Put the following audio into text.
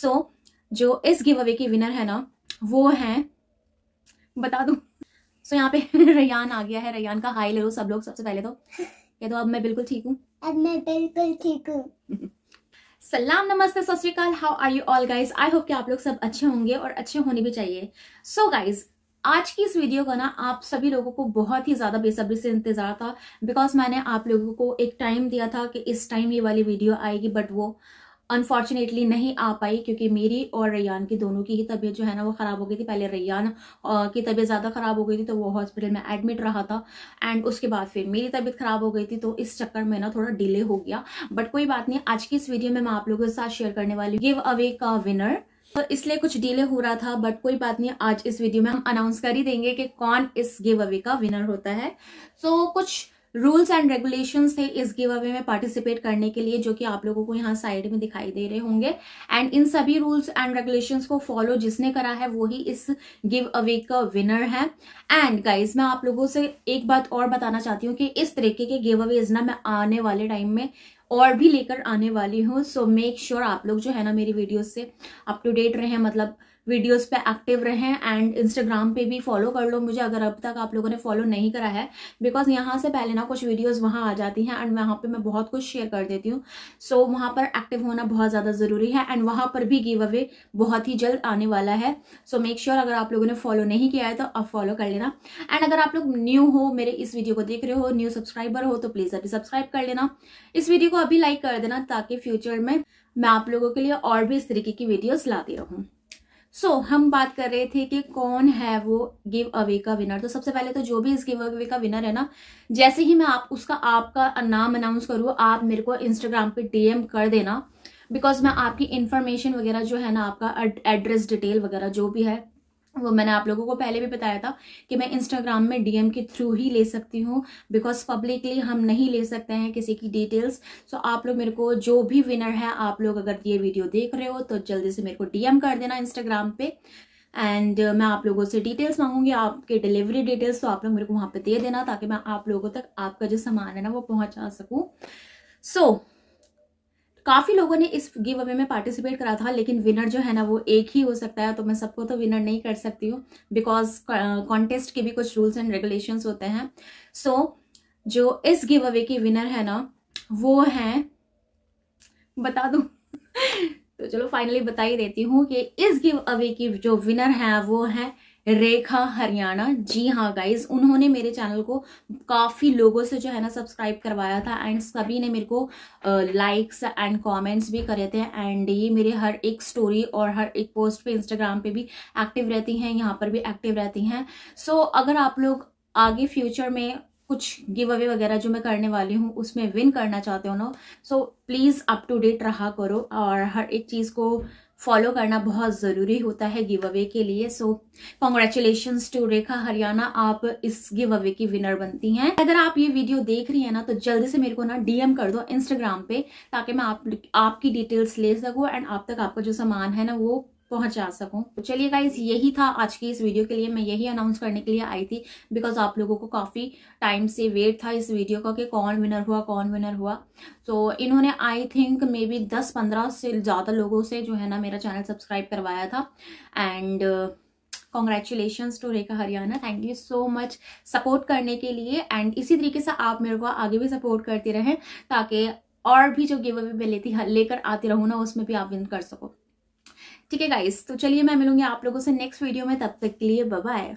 सो so, जो इस give away की विनर है ना वो है बता दू सो so, यहाँ पे रयान आ गया है रयान का हाई ले लो सब लोग सबसे पहले तो ये तो अब मैं बिल्कुल ठीक हूँ अब मैं बिल्कुल ठीक हूँ सलाम नमस्ते सत श्रीकाल how are you all guys I hope कि आप लोग सब अच्छे होंगे और अच्छे होने भी चाहिए सो so गाइज आज की इस वीडियो का ना आप सभी लोगों को बहुत ही ज़्यादा बेसब्री से इंतज़ार था बिकॉज मैंने आप लोगों को एक टाइम दिया था कि इस टाइम ये वाली वीडियो आएगी बट वो अनफॉर्चुनेटली नहीं आ पाई क्योंकि मेरी और रैयान की दोनों की ही तबीयत जो है ना वो ख़राब हो गई थी पहले रैयान की तबीयत ज़्यादा ख़राब हो गई थी तो वो हॉस्पिटल में एडमिट रहा था एंड उसके बाद फिर मेरी तबीयत ख़राब हो गई थी तो इस चक्कर में ना थोड़ा डिले हो गया बट कोई बात नहीं आज की इस वीडियो में मैं आप लोगों के साथ शेयर करने वाली हूँ गिव अवे का विनर तो इसलिए कुछ डिले हो रहा था बट कोई बात नहीं आज इस वीडियो में हम अनाउंस कर ही देंगे कि कौन इस गिव अवे का विनर होता है सो so, कुछ रूल्स एंड रेगुलेशंस थे इस गिव अवे में पार्टिसिपेट करने के लिए जो कि आप लोगों को यहाँ साइड में दिखाई दे रहे होंगे एंड इन सभी रूल्स एंड रेगुलेशंस को फॉलो जिसने करा है वो ही इस गिव अवे का विनर है एंड गाइज मैं आप लोगों से एक बात और बताना चाहती हूँ कि इस तरीके के गिव अवेज ना मैं आने वाले टाइम में और भी लेकर आने वाली हूँ सो मेक श्योर आप लोग जो है ना मेरी वीडियोस से अप टू डेट रहें मतलब वीडियोस पे एक्टिव रहें एंड इंस्टाग्राम पे भी फॉलो कर लो मुझे अगर अब तक आप लोगों ने फॉलो नहीं करा है बिकॉज यहाँ से पहले ना कुछ वीडियोस वहाँ आ जाती हैं एंड वहाँ पे मैं बहुत कुछ शेयर कर देती हूँ सो so, वहाँ पर एक्टिव होना बहुत ज़्यादा ज़रूरी है एंड वहाँ पर भी गिव अवे बहुत ही जल्द आने वाला है सो मेक श्योर अगर आप लोगों ने फॉलो नहीं किया है तो आप फॉलो कर लेना एंड अगर आप लोग न्यू हो मेरे इस वीडियो को देख रहे हो न्यू सब्सक्राइबर हो तो प्लीज़ अभी सब्सक्राइब कर लेना इस वीडियो को अभी लाइक कर देना ताकि फ्यूचर में मैं आप लोगों के लिए और भी इस तरीके की वीडियोस लाती रहूं सो so, हम बात कर रहे थे कि कौन है वो गिव अवे का विनर तो सबसे पहले तो जो भी इस गिव अवे का विनर है ना जैसे ही मैं आप उसका आपका नाम अनाउंस करूँ आप मेरे को इंस्टाग्राम पे डीएम कर देना बिकॉज मैं आपकी इन्फॉर्मेशन वगैरह जो है ना आपका एड्रेस डिटेल वगैरह जो भी है वो मैंने आप लोगों को पहले भी बताया था कि मैं इंस्टाग्राम में डीएम के थ्रू ही ले सकती हूँ बिकॉज पब्लिकली हम नहीं ले सकते हैं किसी की डिटेल्स सो so, आप लोग मेरे को जो भी विनर है आप लोग अगर ये वीडियो देख रहे हो तो जल्दी से मेरे को डीएम कर देना इंस्टाग्राम पे एंड uh, मैं आप लोगों से डिटेल्स मांगूंगी आपके डिलीवरी डिटेल्स तो आप लोग मेरे को वहाँ पर दे देना ताकि मैं आप लोगों तक आपका जो सामान है ना वो पहुँचा सकूँ सो so, काफ़ी लोगों ने इस गिव अवे में पार्टिसिपेट करा था लेकिन विनर जो है ना वो एक ही हो सकता है तो मैं सबको तो विनर नहीं कर सकती हूँ बिकॉज कॉन्टेस्ट uh, के भी कुछ रूल्स एंड रेगुलेशंस होते हैं सो so, जो इस गिव अवे की विनर है ना वो है बता दूँ तो चलो फाइनली बता ही देती हूँ कि इस गिव अवे की जो विनर है वो है रेखा हरियाणा जी हाँ गाइज उन्होंने मेरे चैनल को काफ़ी लोगों से जो है ना सब्सक्राइब करवाया था एंड सभी ने मेरे को लाइक्स एंड कमेंट्स भी करे थे एंड ये मेरे हर एक स्टोरी और हर एक पोस्ट पे इंस्टाग्राम पे भी एक्टिव रहती हैं यहाँ पर भी एक्टिव रहती हैं सो so, अगर आप लोग आगे फ्यूचर में कुछ गिव अवे वगैरह जो मैं करने वाली हूँ उसमें विन करना चाहते हो ना so please up to date रहा करो और हर एक चीज़ को फॉलो करना बहुत ज़रूरी होता है गिव अवे के लिए so congratulation to Rekha Haryana आप इस गिव अवे की विनर बनती हैं अगर आप ये वीडियो देख रही हैं ना तो जल्दी से मेरे को ना डीएम कर दो इंस्टाग्राम पे ताकि मैं आप आपकी डिटेल्स ले सकूँ एंड आप तक आपका जो सामान है ना वो पहुंचा सकूं तो चलिए गाइज यही था आज की इस वीडियो के लिए मैं यही अनाउंस करने के लिए आई थी बिकॉज आप लोगों को काफ़ी टाइम से वेट था इस वीडियो का कि कौन विनर हुआ कौन विनर हुआ तो इन्होंने आई थिंक मे बी दस पंद्रह से ज़्यादा लोगों से जो है ना मेरा चैनल सब्सक्राइब करवाया था and congratulation to Rekha Haryana thank you so much support करने के लिए एंड इसी तरीके से आप मेरे को आगे भी सपोर्ट करते रहें ताकि और भी जो गिव अवे मैं लेती लेकर आती रहूँ ना उसमें भी आप विन कर सको ठीक है गाइस तो चलिए मैं मिलूंगी आप लोगों से नेक्स्ट वीडियो में तब तक के लिए बाय